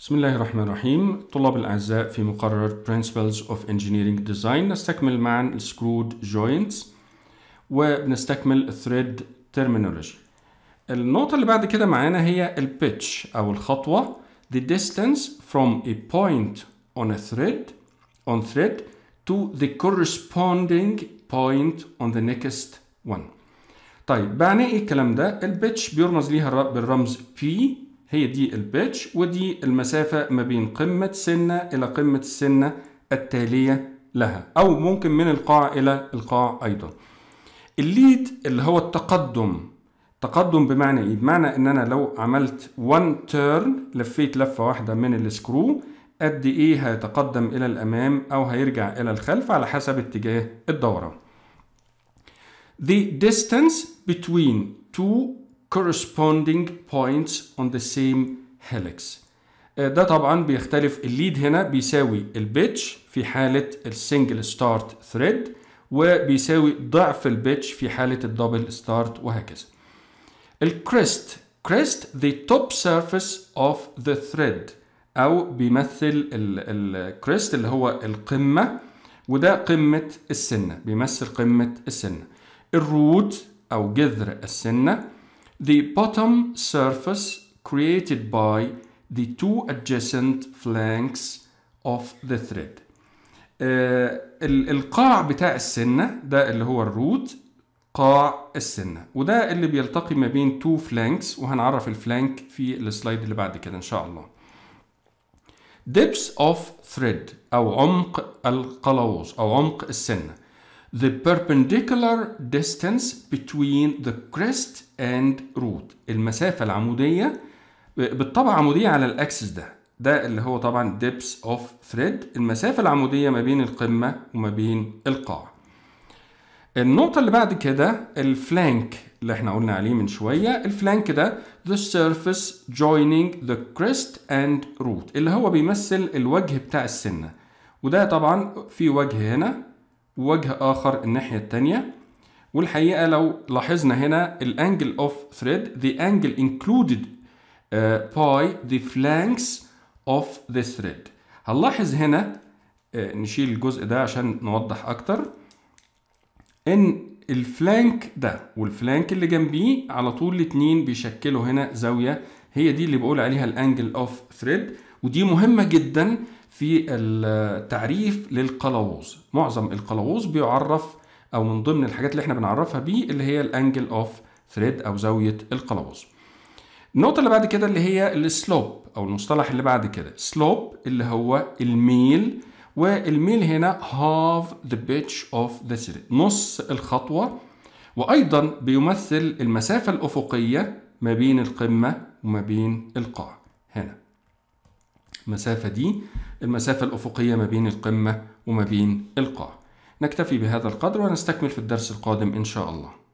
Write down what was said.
بسم الله الرحمن الرحيم طلاب الأعزاء في مقرر Principles of Engineering Design نستكمل معا السكرود Joints وبنستكمل Thread Terminology النقطة اللي بعد كده معانا هي البيتش أو الخطوة The distance from a point on a thread on thread to the corresponding point on the next one طيب بعني ايه الكلام ده؟ البيتش بيرمز ليها بالرمز P هي دي البيتش ودي المسافة ما بين قمة سنة إلى قمة السنة التالية لها أو ممكن من القاع إلى القاع أيضا الليد اللي هو التقدم تقدم بمعنى إيه؟ بمعنى إن أنا لو عملت one turn لفيت لفة واحدة من السكرو قد إيه هيتقدم إلى الأمام أو هيرجع إلى الخلف على حسب اتجاه الدورة. The distance between two corresponding points on the same helix uh, ده طبعا بيختلف الليد هنا بيساوي البيتش في حالة السنجل ستارت ثريد وبيساوي ضعف البيتش في حالة الدبل ستارت وهكذا الكريست كريست the top surface of the thread أو بيمثل الكريست اللي هو القمة وده قمة السنة بيمثل قمة السنة الروت أو جذر السنة the bottom surface created by the two adjacent flanks of the thread uh, القاع بتاع السنه ده اللي هو الروت قاع السنه وده اللي بيلتقي ما بين two flanks وهنعرف الفلانك في السلايد اللي بعد كده ان شاء الله depths of thread او عمق القلاوز او عمق السنه the perpendicular distance between the crest and root المسافة العمودية بالطبع عمودية على الأكسس ده ده اللي هو طبعا depth of thread المسافة العمودية ما بين القمة وما بين القاع النقطة اللي بعد كده الفلانك اللي احنا قلنا عليه من شوية الفلانك ده the surface joining the crest and root اللي هو بيمثل الوجه بتاع السنة وده طبعا في وجه هنا ووجه آخر الناحية التانية والحقيقة لو لاحظنا هنا الانجل angle of thread the angle included uh, آه، by the flanks of thread هنلاحظ هنا uh, نشيل الجزء ده عشان نوضح أكتر إن الفلانك ده والفلانك اللي جنبيه على طول الاتنين بيشكلوا هنا زاوية هي دي اللي بقول عليها الانجل اوف ثريد ودي مهمة جدا في التعريف للقلاوز معظم القلاوز بيعرف او من ضمن الحاجات اللي احنا بنعرفها بيه اللي هي الانجل اوف ثريد او زاوية القلاوز النقطة اللي بعد كده اللي هي السلوب او المصطلح اللي بعد كده سلوب اللي هو الميل والميل هنا half the pitch of the thread نص الخطوة وأيضا بيمثل المسافة الأفقية ما بين القمة وما بين القاع هنا المسافة دي المسافة الأفقية ما بين القمة وما بين القاع نكتفي بهذا القدر ونستكمل في الدرس القادم إن شاء الله